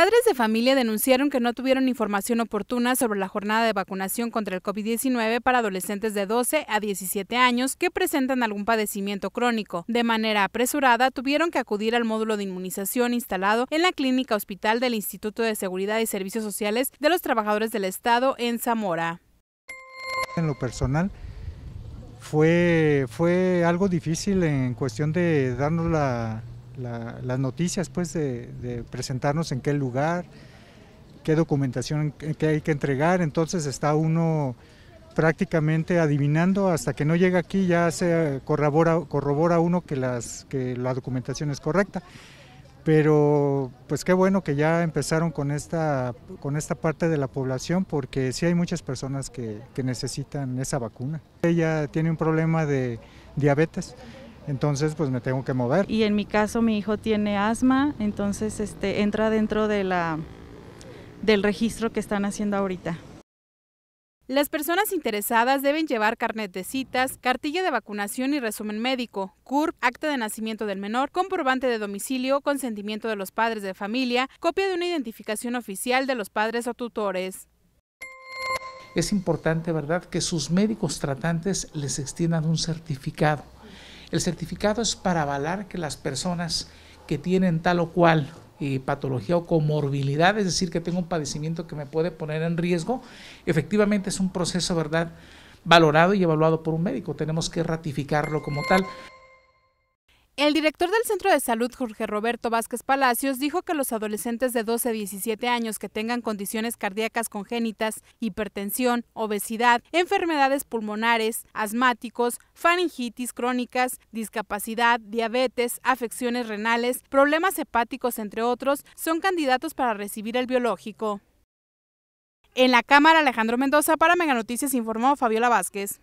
Padres de familia denunciaron que no tuvieron información oportuna sobre la jornada de vacunación contra el COVID-19 para adolescentes de 12 a 17 años que presentan algún padecimiento crónico. De manera apresurada, tuvieron que acudir al módulo de inmunización instalado en la clínica hospital del Instituto de Seguridad y Servicios Sociales de los Trabajadores del Estado en Zamora. En lo personal, fue, fue algo difícil en cuestión de darnos la, las noticias, pues, de, presentarnos en qué lugar, qué documentación que hay que entregar. Entonces está uno prácticamente adivinando hasta que no llega aquí ya se corrobora, corrobora uno que, las, que la documentación es correcta. Pero pues qué bueno que ya empezaron con esta, con esta parte de la población porque sí hay muchas personas que, que necesitan esa vacuna. Ella tiene un problema de diabetes entonces pues me tengo que mover. Y en mi caso mi hijo tiene asma, entonces este, entra dentro de la, del registro que están haciendo ahorita. Las personas interesadas deben llevar carnet de citas, cartilla de vacunación y resumen médico, CURP, acta de nacimiento del menor, comprobante de domicilio, consentimiento de los padres de familia, copia de una identificación oficial de los padres o tutores. Es importante, ¿verdad?, que sus médicos tratantes les extiendan un certificado el certificado es para avalar que las personas que tienen tal o cual eh, patología o comorbilidad, es decir, que tengo un padecimiento que me puede poner en riesgo, efectivamente es un proceso, ¿verdad? valorado y evaluado por un médico. Tenemos que ratificarlo como tal. El director del Centro de Salud, Jorge Roberto Vázquez Palacios, dijo que los adolescentes de 12 a 17 años que tengan condiciones cardíacas congénitas, hipertensión, obesidad, enfermedades pulmonares, asmáticos, faringitis crónicas, discapacidad, diabetes, afecciones renales, problemas hepáticos, entre otros, son candidatos para recibir el biológico. En la Cámara, Alejandro Mendoza, para Meganoticias informó Fabiola Vázquez.